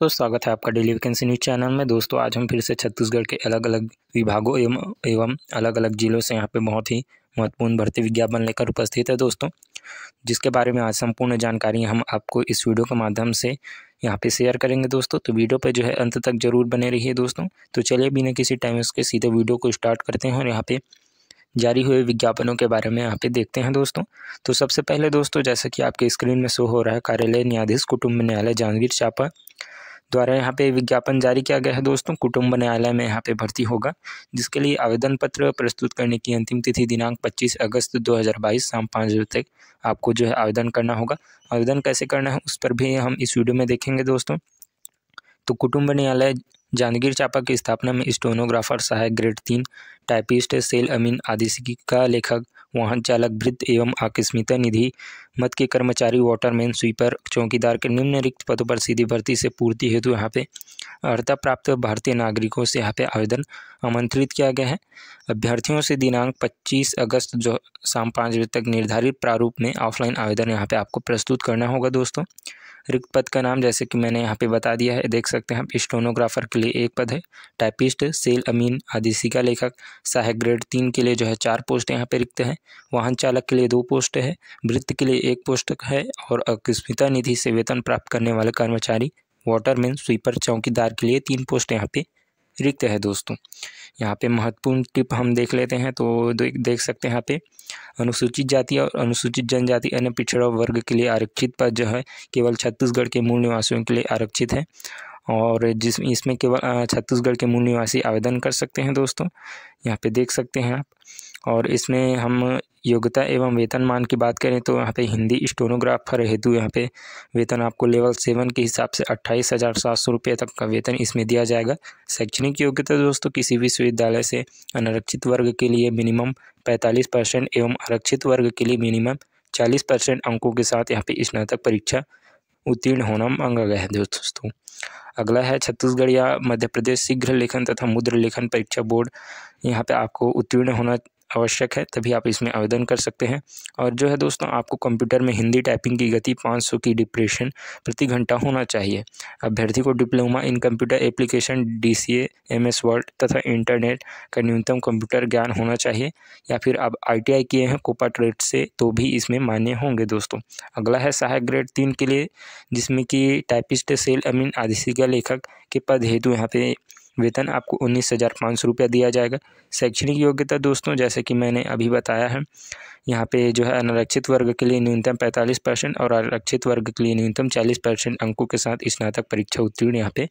तो स्वागत है आपका डेली वैकेंसी न्यूज़ चैनल में दोस्तों आज हम फिर से छत्तीसगढ़ के अलग अलग विभागों एवं एवं अलग अलग ज़िलों से यहाँ पे बहुत ही महत्वपूर्ण भर्ती विज्ञापन लेकर उपस्थित है दोस्तों जिसके बारे में आज संपूर्ण जानकारी हम आपको इस वीडियो के माध्यम से यहाँ पे शेयर करेंगे दोस्तों तो वीडियो पर जो है अंत तक जरूर बने रही दोस्तों तो चलिए बिना किसी टाइम उसके सीधे वीडियो को स्टार्ट करते हैं और यहाँ पर जारी हुए विज्ञापनों के बारे में यहाँ पे देखते हैं दोस्तों तो सबसे पहले दोस्तों जैसा कि आपके स्क्रीन में शो हो रहा है कार्यालय न्यायाधीश कुटुंब न्यायालय जांजगीर चापा द्वारा यहाँ पे विज्ञापन जारी किया गया है दोस्तों कुटुंब न्यायालय में यहाँ पे भर्ती होगा जिसके लिए आवेदन पत्र प्रस्तुत करने की अंतिम तिथि दिनांक 25 अगस्त 2022 शाम पाँच बजे तक आपको जो है आवेदन करना होगा आवेदन कैसे करना है उस पर भी हम इस वीडियो में देखेंगे दोस्तों तो कुटुंब न्यायालय जांजगीर चापा की स्थापना में स्टोनोग्राफर सहायक ग्रेड तीन टाइपिस्ट सेल अमीन आदिशी का लेखक वाहन चालक वृद्ध एवं आकस्मिता निधि मत के कर्मचारी वाटरमैन स्वीपर चौकीदार के निम्न रिक्त पदों पर सीधी भर्ती से पूर्ति हेतु यहाँ पे अर्ता प्राप्त भारतीय नागरिकों से यहाँ पे आवेदन आमंत्रित किया गया है अभ्यर्थियों से दिनांक 25 अगस्त जो शाम पाँच बजे तक निर्धारित प्रारूप में ऑफलाइन आवेदन यहाँ पे आपको प्रस्तुत करना होगा दोस्तों रिक्त पद का नाम जैसे कि मैंने यहाँ पे बता दिया है देख सकते हैं आप स्टोनोग्राफर के लिए एक पद है टाइपिस्ट सेल अमीन आदिशी का लेखक सहायक ग्रेड तीन के लिए जो है चार पोस्ट यहाँ पे रिक्त हैं वाहन चालक के लिए दो पोस्ट है वृत्त के लिए एक पोस्ट है और अकस्मिता निधि से वेतन प्राप्त करने वाले कर्मचारी वाटरमैन स्वीपर चौकीदार के लिए तीन पोस्ट यहाँ पे रिक्त है दोस्तों यहाँ पे महत्वपूर्ण टिप हम देख लेते हैं तो देख सकते हैं यहाँ पे अनुसूचित जाति और अनुसूचित जनजाति अन्य पिछड़ा वर्ग के लिए आरक्षित पद जो है केवल छत्तीसगढ़ के मूल निवासियों के लिए आरक्षित है और जिस इसमें केवल छत्तीसगढ़ के मूल निवासी आवेदन कर सकते हैं दोस्तों यहाँ पे देख सकते हैं आप और इसमें हम योग्यता एवं वेतन मान की बात करें तो यहाँ पे हिंदी स्टोनोग्राफर हेतु यहाँ पे वेतन आपको लेवल सेवन के हिसाब से अट्ठाईस हज़ार सात सौ रुपये तक का वेतन इसमें दिया जाएगा शैक्षणिक योग्यता दोस्तों किसी विश्वविद्यालय से अनारक्षित वर्ग के लिए मिनिमम पैंतालीस परसेंट एवं आरक्षित वर्ग के लिए मिनिमम चालीस परसेंट अंकों के साथ यहाँ पर स्नातक परीक्षा उत्तीर्ण होना मांगा गया है दोस्तों अगला है छत्तीसगढ़ या मध्य प्रदेश शीघ्र लेखन तथा मुद्र लेखन परीक्षा बोर्ड यहाँ पे आपको उत्तीर्ण होना आवश्यक है तभी आप इसमें आवेदन कर सकते हैं और जो है दोस्तों आपको कंप्यूटर में हिंदी टाइपिंग की गति 500 की डिप्रेशन प्रति घंटा होना चाहिए अभ्यर्थी को diploma in computer application D C MS Word तथा इंटरनेट का न्यूनतम कंप्यूटर ज्ञान होना चाहिए या फिर आप आई किए हैं कोपा ट्रेड से तो भी इसमें मान्य होंगे दोस्तों अगला है सहायक ग्रेड तीन के लिए जिसमें कि टाइपिस्ट सेल अमीन आदिशिका लेखक के पद हेतु यहाँ पे वेतन आपको उन्नीस हज़ार पाँच सौ रुपया दिया जाएगा शैक्षणिक योग्यता दोस्तों जैसे कि मैंने अभी बताया है यहाँ पे जो है अनारक्षित वर्ग के लिए न्यूनतम पैंतालीस परसेंट और आरक्षित वर्ग के लिए न्यूनतम चालीस परसेंट अंकों के साथ स्नातक परीक्षा उत्तीर्ण यहाँ पे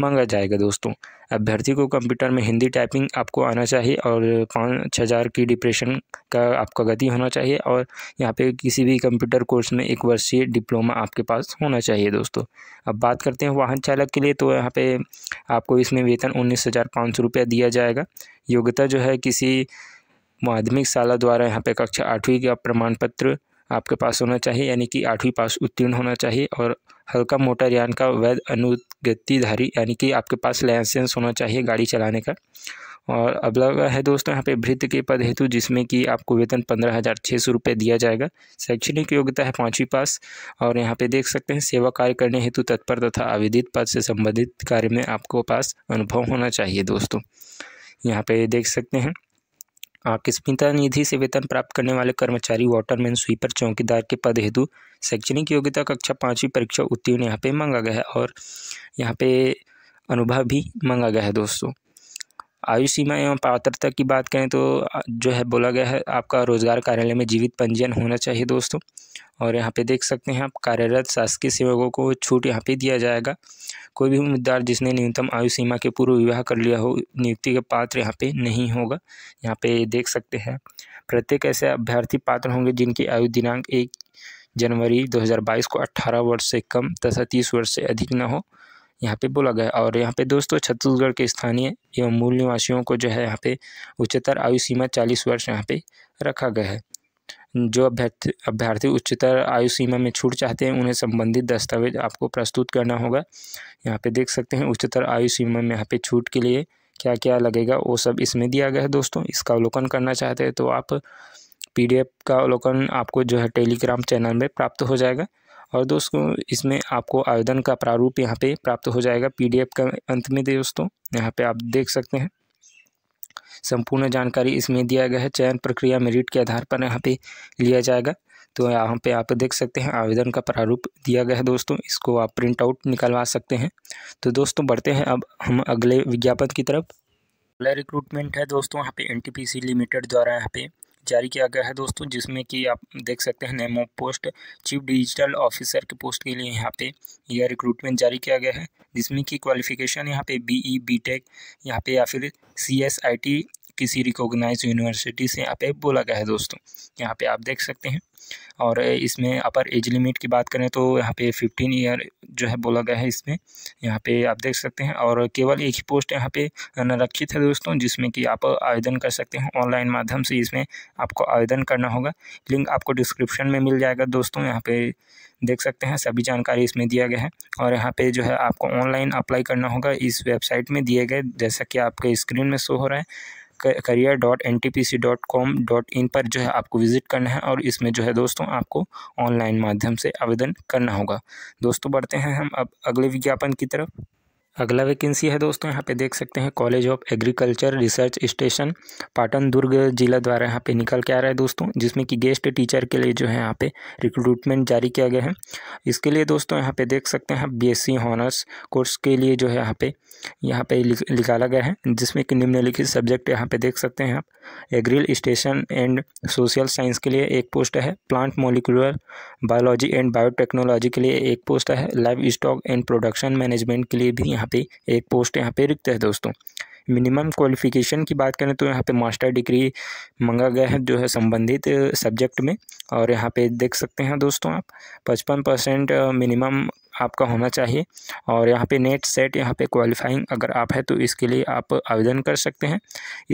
मांगा जाएगा दोस्तों अभ्यर्थी को कंप्यूटर में हिंदी टाइपिंग आपको आना चाहिए और पाँच हज़ार की डिप्रेशन का आपका गति होना चाहिए और यहाँ पे किसी भी कंप्यूटर कोर्स में एक वर्षीय डिप्लोमा आपके पास होना चाहिए दोस्तों अब बात करते हैं वाहन चालक के लिए तो यहाँ पे आपको इसमें वेतन उन्नीस हज़ार पाँच सौ रुपया दिया जाएगा योग्यता जो है किसी माध्यमिक शाला द्वारा यहाँ पे कक्षा आठवीं का प्रमाण पत्र आपके पास होना चाहिए यानी कि आठवीं पास उत्तीर्ण होना चाहिए और हल्का मोटर यान का वैध अनुगतिधारी यानी कि आपके पास लाइसेंस होना चाहिए गाड़ी चलाने का और अगला है दोस्तों यहाँ पे वृद्ध के पद हेतु जिसमें कि आपको वेतन पंद्रह हज़ार छः सौ रुपये दिया जाएगा शैक्षणिक योग्यता है पाँचवीं पास और यहाँ पे देख सकते हैं सेवा कार्य करने हेतु तत्पर तथा आवेदित पद से संबंधित कार्य में आपको पास अनुभव होना चाहिए दोस्तों यहाँ पे देख सकते हैं आकस्मिता निधि से वेतन प्राप्त करने वाले कर्मचारी वाटरमैन स्वीपर चौकीदार के पद हेतु शैक्षणिक योग्यता कक्षा पाँचवीं परीक्षा उत्तीर्ण यहाँ पे मांगा गया है और यहाँ पे अनुभव भी मांगा गया है दोस्तों आयु सीमा एवं पात्रता की बात करें तो जो है बोला गया है आपका रोजगार कार्यालय में जीवित पंजीयन होना चाहिए दोस्तों और यहाँ पे देख सकते हैं आप कार्यरत शासकीय सेवकों को छूट यहाँ पे दिया जाएगा कोई भी उम्मीदवार जिसने न्यूनतम आयु सीमा के पूर्व विवाह कर लिया हो नियुक्ति का पात्र यहाँ पे नहीं होगा यहाँ पे देख सकते हैं प्रत्येक ऐसे अभ्यर्थी पात्र होंगे जिनकी आयु दिनांक एक जनवरी 2022 को 18 वर्ष से कम तथा 30 वर्ष से अधिक न हो यहाँ पे बोला गया और यहाँ पे दोस्तों छत्तीसगढ़ के स्थानीय एवं मूल निवासियों को जो है यहाँ पे उच्चतर आयु सीमा चालीस वर्ष यहाँ पे रखा गया है जो अभ्यर्थी अभ्यर्थी उच्चतर आयु सीमा में छूट चाहते हैं उन्हें संबंधित दस्तावेज आपको प्रस्तुत करना होगा यहाँ पे देख सकते हैं उच्चतर आयु सीमा में यहाँ पे छूट के लिए क्या क्या लगेगा वो सब इसमें दिया गया है दोस्तों इसका अवलोकन करना चाहते हैं तो आप पीडीएफ का अवलोकन आपको जो है टेलीग्राम चैनल में प्राप्त हो जाएगा और दोस्तों इसमें आपको आवेदन का प्रारूप यहाँ पे प्राप्त हो जाएगा पीडीएफ का अंत में दोस्तों यहाँ पे आप देख सकते हैं संपूर्ण जानकारी इसमें दिया गया है चयन प्रक्रिया मेरिट के आधार पर यहाँ पे लिया जाएगा तो यहाँ पे आप देख सकते हैं आवेदन का प्रारूप दिया गया है दोस्तों इसको आप प्रिंट आउट निकलवा सकते हैं तो दोस्तों बढ़ते हैं अब हम अगले विज्ञापन की तरफ अगला रिक्रूटमेंट है दोस्तों यहाँ पे एन लिमिटेड द्वारा यहाँ पे जारी किया गया है दोस्तों जिसमें कि आप देख सकते हैं name of post chief digital officer के पोस्ट के लिए यहाँ पे यह रिक्रूटमेंट जारी किया गया है जिसमें कि क्वालिफिकेशन यहाँ पे बीई बीटेक e यहाँ पे या फिर सी एस आई टी किसी रिकॉग्नाइज यूनिवर्सिटी से यहाँ पे बोला गया है दोस्तों यहाँ पे आप देख सकते हैं और इसमें अपर एज लिमिट की बात करें तो यहाँ पे फिफ्टीन ईयर जो है बोला गया है इसमें यहाँ पे आप देख सकते हैं और केवल एक ही पोस्ट यहाँ पे आरक्षित है दोस्तों जिसमें कि आप आवेदन कर सकते हैं ऑनलाइन माध्यम से इसमें आपको आवेदन करना होगा लिंक आपको डिस्क्रिप्शन में मिल जाएगा दोस्तों यहाँ पे देख सकते हैं सभी जानकारी इसमें दिया गया है और यहाँ पे जो है आपको ऑनलाइन अप्लाई करना होगा इस वेबसाइट में दिए गए जैसा कि आपके स्क्रीन में शो हो रहा है career dot N T P C dot com dot in पर जो है आपको विज़िट करना है और इसमें जो है दोस्तों आपको ऑनलाइन माध्यम से आवेदन करना होगा दोस्तों बढ़ते हैं हम अब अगले विज्ञापन की तरफ अगला वैकेंसी है दोस्तों यहाँ पे देख सकते हैं college of agriculture research station Patan Durg जिला द्वारा यहाँ पे निकल के आ रहा है दोस्तों जिसमें कि गेस्ट टीचर के लिए जो है यहाँ पे रिक्रूटमेंट जारी किया गया है इसके लिए दोस्तों यहाँ पे देख सकते हैं बीएससी हॉनर्स कोर्स के लिए जो है यहाँ पे यहाँ पे निकाला गया है जिसमें कि निम्नलिखित सब्जेक्ट यहाँ पे देख सकते हैं आप agril station and social science के लिए एक पोस्ट है plant molecular biology and biotechnology के लिए एक पोस्ट है livestock and production management के लिए भी यहाँ यहाँ पे एक पोस्ट यहाँ पे रिक्त है दोस्तों मिनिमम क्वालिफ़िकेशन की बात करें तो यहाँ पे मास्टर डिग्री मंगा गया है जो है संबंधित सब्जेक्ट uh, में और यहाँ पे देख सकते हैं दोस्तों आप पचपन परसेंट मिनिमम uh, आपका होना चाहिए और यहाँ पे नेट सेट यहाँ पे क्वालिफाइंग अगर आप है तो इसके लिए आप आवेदन कर सकते हैं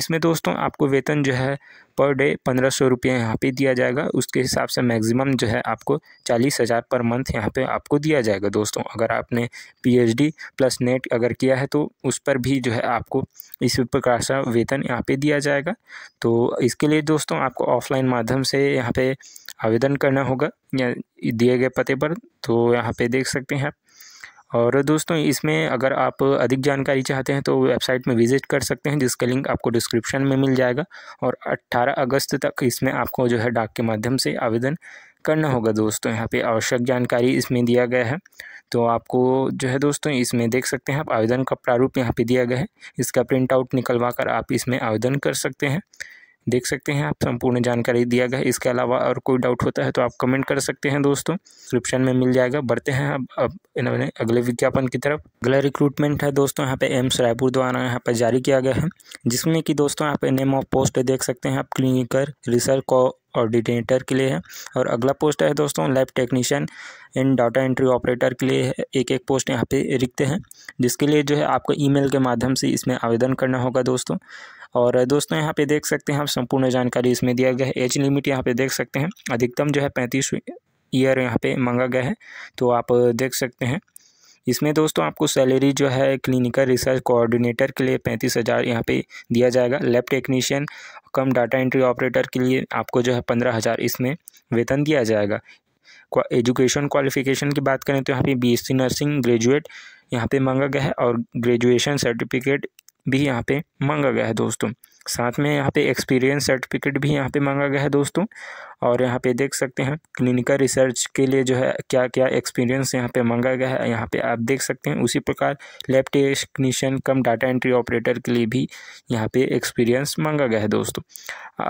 इसमें दोस्तों आपको वेतन जो है पर डे पंद्रह सौ रुपये यहाँ पर दिया जाएगा उसके हिसाब से मैक्सिमम जो है आपको चालीस हज़ार पर मंथ यहाँ पे आपको दिया जाएगा दोस्तों अगर आपने पीएचडी प्लस नेट अगर किया है तो उस पर भी जो है आपको इस प्रकार सा वेतन यहाँ पे दिया जाएगा तो इसके लिए दोस्तों आपको ऑफलाइन माध्यम से यहाँ पे आवेदन करना होगा या दिए गए पते पर तो यहाँ पे देख सकते हैं और दोस्तों इसमें अगर आप अधिक जानकारी चाहते हैं तो वेबसाइट में विज़िट कर सकते हैं जिसका लिंक आपको डिस्क्रिप्शन में मिल जाएगा और 18 अगस्त तक इसमें आपको जो है डाक के माध्यम से आवेदन करना होगा दोस्तों यहाँ पे आवश्यक जानकारी इसमें दिया गया है तो आपको जो है दोस्तों इसमें देख सकते हैं आप आवेदन का प्रारूप यहाँ पर दिया गया है इसका प्रिंट आउट निकलवा कर आप इसमें आवेदन कर सकते हैं देख सकते हैं आप संपूर्ण जानकारी दिया गया इसके अलावा और कोई डाउट होता है तो आप कमेंट कर सकते हैं दोस्तों डिस्क्रिप्शन में मिल जाएगा बढ़ते हैं अब अब इन्होंने अगले विज्ञापन की तरफ अगला रिक्रूटमेंट है दोस्तों यहाँ पे एम्स रायपुर द्वारा यहाँ पर जारी किया गया है जिसमें कि दोस्तों यहाँ पे नेम ऑफ पोस्ट देख सकते हैं आप क्लिनिकल रिसर्च ऑर्डिनेटर के लिए है और अगला पोस्ट है दोस्तों lab technician in data entry operator के लिए एक एक पोस्ट यहाँ पे रिक्त हैं जिसके लिए जो है आपको ईमेल के माध्यम से इसमें आवेदन करना होगा दोस्तों और दोस्तों यहाँ पे देख सकते हैं आप संपूर्ण जानकारी इसमें दिया गया है एज लिमिट यहाँ पे देख सकते हैं अधिकतम जो है पैंतीस ईयर यहाँ पे मांगा गया है तो आप देख सकते हैं इसमें दोस्तों आपको सैलरी जो है क्लिनिकल रिसर्च कोऑर्डिनेटर के लिए पैंतीस हज़ार यहाँ पर दिया जाएगा lab technician cum data entry operator के लिए आपको जो है पंद्रह हज़ार इसमें वेतन दिया जाएगा एजुकेशन क्वालिफिकेशन की बात करें तो यहाँ पे बीएससी नर्सिंग ग्रेजुएट यहाँ पे मांगा गया है और ग्रेजुएशन सर्टिफिकेट भी यहाँ पे मांगा गया है दोस्तों साथ में यहाँ पे एक्सपीरियंस सर्टिफिकेट भी यहाँ पे मांगा गया है दोस्तों और यहाँ पे देख सकते हैं क्लिनिकल रिसर्च के लिए जो है क्या क्या एक्सपीरियंस यहाँ पे मांगा गया है यहाँ पे आप देख सकते हैं उसी प्रकार lab technician cum data entry operator के लिए भी यहाँ पे एक्सपीरियंस मांगा गया है दोस्तों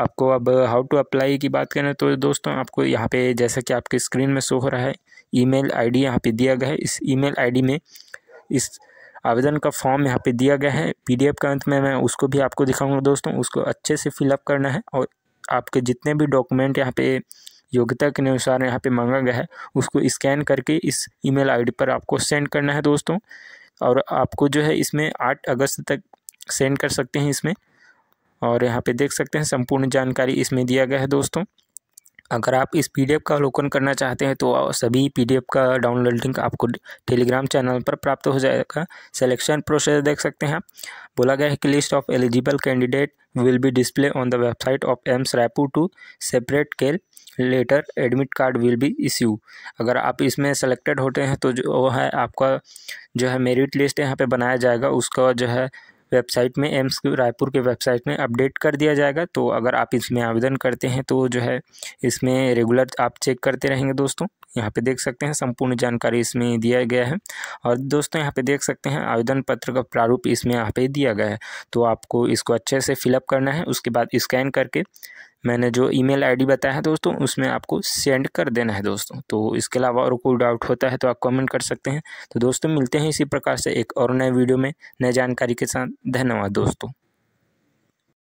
आपको अब हाउ टू अप्लाई की बात करें तो दोस्तों आपको यहाँ पर जैसा कि आपके स्क्रीन में शो हो रहा है ई मेल यहाँ पे दिया गया है इस ई मेल में इस आवेदन का फॉर्म यहाँ पे दिया गया है पीडीएफ के अंत में मैं उसको भी आपको दिखाऊंगा दोस्तों उसको अच्छे से फिलअप करना है और आपके जितने भी डॉक्यूमेंट यहाँ पे योग्यता के अनुसार यहाँ पे मांगा गया है उसको स्कैन करके इस ईमेल आईडी पर आपको सेंड करना है दोस्तों और आपको जो है इसमें आठ अगस्त तक सेंड कर सकते हैं इसमें और यहाँ पर देख सकते हैं संपूर्ण जानकारी इसमें दिया गया है दोस्तों अगर आप इस पीडीएफ का अवलोकन करना चाहते हैं तो सभी पीडीएफ का डाउनलोड लिंक आपको टेलीग्राम चैनल पर प्राप्त हो जाएगा सिलेक्शन प्रोसेस देख सकते हैं बोला गया है कि list of eligible candidate will be display on the website of AIIMS Raipur to separate call letter admit card will be issue अगर आप इसमें सेलेक्टेड होते हैं तो जो है आपका जो है मेरिट लिस्ट यहाँ पे बनाया जाएगा उसका जो है वेबसाइट में एम्स रायपुर के वेबसाइट में अपडेट कर दिया जाएगा तो अगर आप इसमें आवेदन करते हैं तो जो है इसमें रेगुलर आप चेक करते रहेंगे दोस्तों यहाँ पे देख सकते हैं संपूर्ण जानकारी इसमें दिया गया है और दोस्तों यहाँ पे देख सकते हैं आवेदन पत्र का प्रारूप इसमें यहाँ पे दिया गया है तो आपको इसको अच्छे से फिलअप करना है उसके बाद स्कैन करके मैंने जो ईमेल आईडी बताया है दोस्तों उसमें आपको सेंड कर देना है दोस्तों तो इसके अलावा और कोई डाउट होता है तो आप कमेंट कर सकते हैं तो दोस्तों मिलते हैं इसी प्रकार से एक और नए वीडियो में नए जानकारी के साथ धन्यवाद दोस्तों